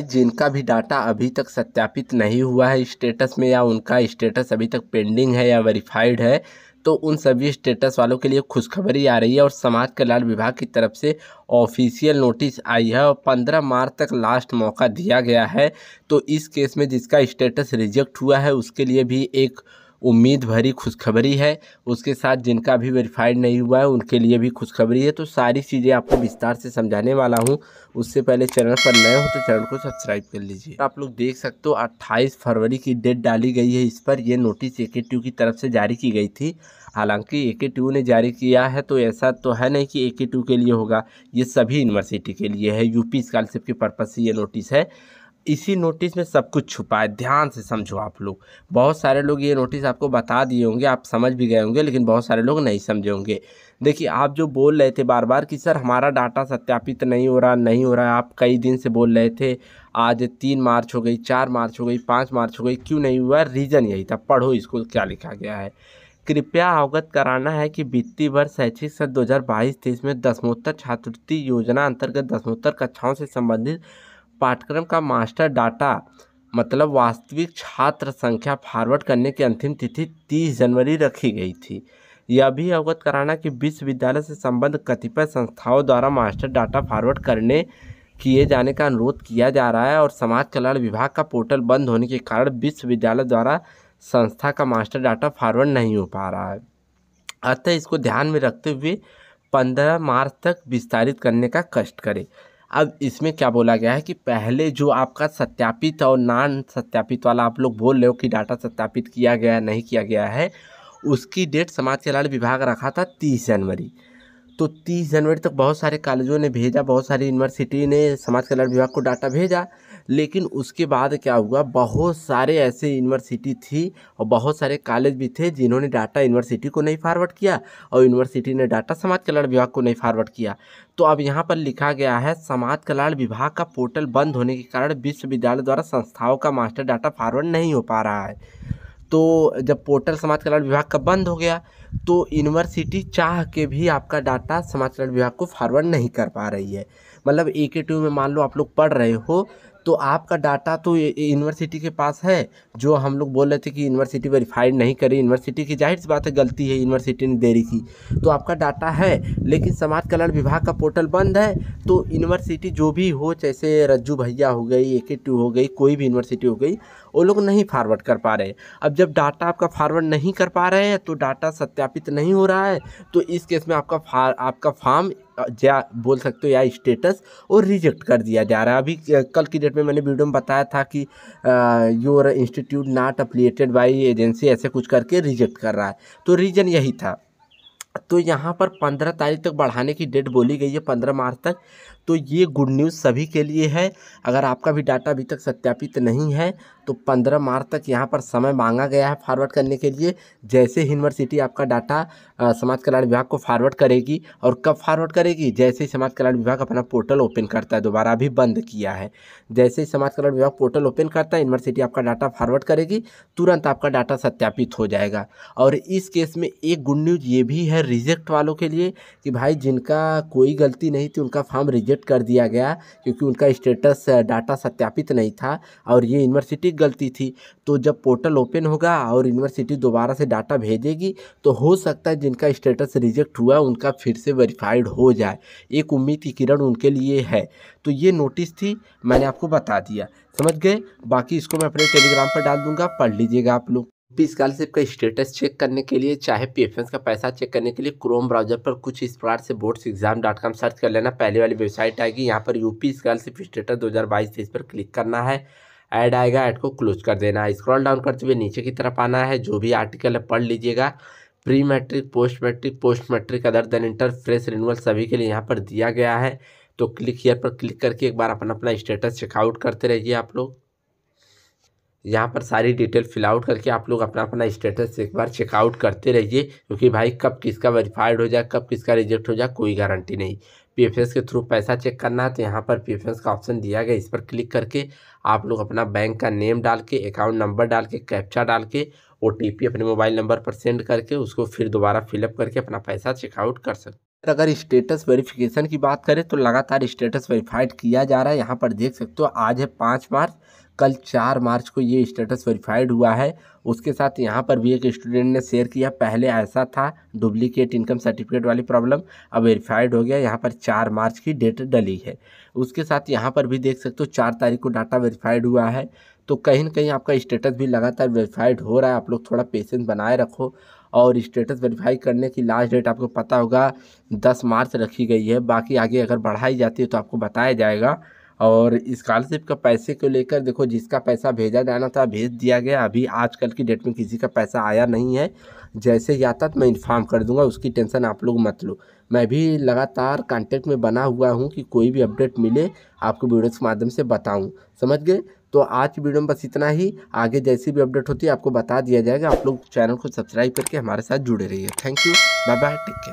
जिनका भी डाटा अभी तक सत्यापित नहीं हुआ है स्टेटस में या उनका स्टेटस अभी तक पेंडिंग है या वेरीफाइड है तो उन सभी स्टेटस वालों के लिए खुशखबरी आ रही है और समाज कल्याण विभाग की तरफ से ऑफिशियल नोटिस आई है और पंद्रह मार्च तक लास्ट मौका दिया गया है तो इस केस में जिसका स्टेटस रिजेक्ट हुआ है उसके लिए भी एक उम्मीद भरी खुशखबरी है उसके साथ जिनका भी वेरीफाइड नहीं हुआ है उनके लिए भी खुशखबरी है तो सारी चीज़ें आपको विस्तार से समझाने वाला हूँ उससे पहले चैनल पर नए हो तो चैनल को सब्सक्राइब कर लीजिए आप लोग देख सकते हो अट्ठाईस फरवरी की डेट डाली गई है इस पर यह नोटिस ए की तरफ से जारी की गई थी हालांकि ए ने जारी किया है तो ऐसा तो है नहीं कि ए के लिए होगा ये सभी यूनिवर्सिटी के लिए है यूपी स्कॉलरशिप के पर्पज़ से ये नोटिस है इसी नोटिस में सब कुछ छुपा है ध्यान से समझो आप लोग बहुत सारे लोग ये नोटिस आपको बता दिए होंगे आप समझ भी गए होंगे लेकिन बहुत सारे लोग नहीं समझे होंगे देखिए आप जो बोल रहे थे बार बार कि सर हमारा डाटा सत्यापित नहीं हो रहा नहीं हो रहा आप कई दिन से बोल रहे थे आज तीन मार्च हो गई चार मार्च हो गई पाँच मार्च हो गई क्यों नहीं हुआ रीज़न यही था पढ़ो इसको क्या लिखा गया है कृपया अवगत कराना है कि वित्तीय वर्ष शैक्षिक सन दो हज़ार में दसमोत्तर छात्रवृत्ति योजना अंतर्गत दसमोत्तर कक्षाओं से संबंधित पाठ्यक्रम का मास्टर डाटा मतलब वास्तविक छात्र संख्या फॉरवर्ड करने की अंतिम तिथि 30 जनवरी रखी गई थी यह भी अवगत कराना कि विश्वविद्यालय से संबद्ध कतिपय संस्थाओं द्वारा मास्टर डाटा फॉरवर्ड करने किए जाने का अनुरोध किया जा रहा है और समाज कल्याण विभाग का पोर्टल बंद होने के कारण विश्वविद्यालय द्वारा संस्था का मास्टर डाटा फॉरवर्ड नहीं हो पा रहा है अतः इसको ध्यान में रखते हुए पंद्रह मार्च तक विस्तारित करने का कष्ट करें अब इसमें क्या बोला गया है कि पहले जो आपका सत्यापित और नान सत्यापित वाला आप लोग बोल रहे हो कि डाटा सत्यापित किया गया नहीं किया गया है उसकी डेट समाज कल्याण विभाग रखा था तीस जनवरी तो तीस जनवरी तक बहुत सारे कॉलेजों ने भेजा बहुत सारी यूनिवर्सिटी ने समाज कल्याण विभाग को डाटा भेजा लेकिन उसके बाद क्या हुआ बहुत सारे ऐसे यूनिवर्सिटी थी और बहुत सारे कॉलेज भी थे जिन्होंने डाटा यूनिवर्सिटी को नहीं फारवर्ड किया और यूनिवर्सिटी ने डाटा समाज कल्याण विभाग को नहीं फारवर्ड किया तो अब यहाँ पर लिखा गया है समाज कल्याण विभाग का पोर्टल बंद होने के कारण विश्वविद्यालय द्वारा संस्थाओं का मास्टर डाटा फारवर्ड नहीं हो पा रहा है तो जब पोर्टल समाज कल्याण विभाग का बंद हो गया तो यूनिवर्सिटी चाह के भी आपका डाटा समाज कल्याण विभाग को फारवर्ड नहीं कर पा रही है मतलब ए के टू में मान लो आप लोग पढ़ रहे हो तो आपका डाटा तो यूनिवर्सिटी के पास है जो हम लोग बोल रहे थे कि यूनिवर्सिटी वेरीफाइड नहीं करी यूनिवर्सिटी की जाहिर सी बात है गलती है यूनिवर्सिटी ने देरी की तो आपका डाटा है लेकिन समाज कल्याण विभाग का पोर्टल बंद है तो यूनिवर्सिटी जो भी हो जैसे रज्जू भैया हो गई ए के टू हो गई कोई भी यूनिवर्सिटी हो गई वो लोग नहीं फारवर्ड कर पा रहे अब जब डाटा आपका फारवर्ड नहीं कर पा रहे हैं तो डाटा सत्यापित नहीं हो रहा है तो इस केस में आपका आपका फॉर्म जा बोल सकते हो या स्टेटस और रिजेक्ट कर दिया जा रहा है अभी कल की डेट में मैंने वीडियो में बताया था कि your institute not affiliated by agency ऐसे कुछ करके रिजेक्ट कर रहा है तो रीज़न यही था तो यहाँ पर पंद्रह तारीख तक बढ़ाने की डेट बोली गई है पंद्रह मार्च तक तो ये गुड न्यूज़ सभी के लिए है अगर आपका भी डाटा अभी तक सत्यापित नहीं है तो पंद्रह मार्च तक यहाँ पर समय मांगा गया है फॉरवर्ड करने के लिए जैसे ही यूनिवर्सिटी आपका डाटा समाज कल्याण विभाग को फॉरवर्ड करेगी और कब फॉरवर्ड करेगी जैसे ही समाज कल्याण विभाग अपना पोर्टल ओपन करता है दोबारा अभी बंद किया है जैसे ही समाज कल्याण विभाग पोर्टल ओपन करता है यूनिवर्सिटी आपका डाटा फॉरवर्ड करेगी तुरंत आपका डाटा सत्यापित हो जाएगा और इस केस में एक गुड न्यूज़ ये भी है रिजेक्ट वालों के लिए कि भाई जिनका कोई गलती नहीं थी उनका फॉर्म रिजेक्ट रिजेक्ट कर दिया गया क्योंकि उनका स्टेटस डाटा सत्यापित नहीं था और ये यूनिवर्सिटी गलती थी तो जब पोर्टल ओपन होगा और यूनिवर्सिटी दोबारा से डाटा भेजेगी तो हो सकता है जिनका स्टेटस रिजेक्ट हुआ उनका फिर से वेरीफाइड हो जाए एक उम्मीद की किरण उनके लिए है तो ये नोटिस थी मैंने आपको बता दिया समझ गए बाकी इसको मैं अपने टेलीग्राम पर डाल दूंगा पढ़ लीजिएगा आप लोग पी स्कॉलरशिप का स्टेटस चेक करने के लिए चाहे पी का पैसा चेक करने के लिए क्रोम ब्राउजर पर कुछ इस प्रकार से boards exam dot com search कर लेना पहले वाली वेबसाइट आएगी यहाँ पर यूपी स्कॉलरशिप स्टेटस दो हज़ार बाईस तेईस पर क्लिक करना है ऐड आएगा ऐड को क्लोज कर देना है स्क्रॉल डाउन करते हुए नीचे की तरफ आना है जो भी आर्टिकल है पढ़ लीजिएगा pre matric post matric post matric other than inter fresh renewal सभी के लिए यहाँ पर दिया गया है तो क्लिक हीयर पर क्लिक करके एक बार अपना अपना स्टेटस चेकआउट करते रहिए आप लोग यहाँ पर सारी डिटेल फिल आउट करके आप लोग अपना अपना स्टेटस एक बार चेकआउट करते रहिए क्योंकि भाई कब किसका वेरीफाइड हो जाए कब किसका रिजेक्ट हो जाए कोई गारंटी नहीं पीएफएस के थ्रू पैसा चेक करना है तो यहाँ पर पीएफएस का ऑप्शन दिया गया इस पर क्लिक करके आप लोग अपना बैंक का नेम डाल के अकाउंट नंबर डाल के कैप्चा डाल के ओ अपने मोबाइल नंबर पर सेंड करके उसको फिर दोबारा फिलअप करके अपना पैसा चेकआउट कर सकते अगर स्टेटस वेरिफिकेशन की बात करें तो लगातार स्टेटस वेरीफाइड किया जा रहा है यहाँ पर देख सकते हो आज है पाँच मार्च कल चार मार्च को ये स्टेटस वेरीफाइड हुआ है उसके साथ यहाँ पर भी एक स्टूडेंट ने शेयर किया पहले ऐसा था डुप्लीकेट इनकम सर्टिफिकेट वाली प्रॉब्लम अब वेरीफाइड हो गया यहाँ पर चार मार्च की डेट डली है उसके साथ यहाँ पर भी देख सकते हो चार तारीख को डाटा वेरीफाइड हुआ है तो कहीं ना कहीं आपका स्टेटस भी लगातार वेरीफाइड हो रहा है आप लोग थोड़ा पेशेंस बनाए रखो और स्टेटस वेरीफाई करने की लास्ट डेट आपको पता होगा दस मार्च रखी गई है बाकी आगे अगर बढ़ाई जाती है तो आपको बताया जाएगा और स्कॉलरशिप का पैसे को लेकर देखो जिसका पैसा भेजा जाना था भेज दिया गया अभी आजकल की डेट में किसी का पैसा आया नहीं है जैसे ही आता तो मैं इन्फॉर्म कर दूंगा उसकी टेंशन आप लोग मत लो मैं भी लगातार कांटेक्ट में बना हुआ हूँ कि कोई भी अपडेट मिले आपको वीडियो के माध्यम से बताऊँ समझ गए तो आज की वीडियो में बस इतना ही आगे जैसी भी अपडेट होती है आपको बता दिया जाएगा आप लोग चैनल को सब्सक्राइब करके हमारे साथ जुड़े रहिए thank you bye bye take care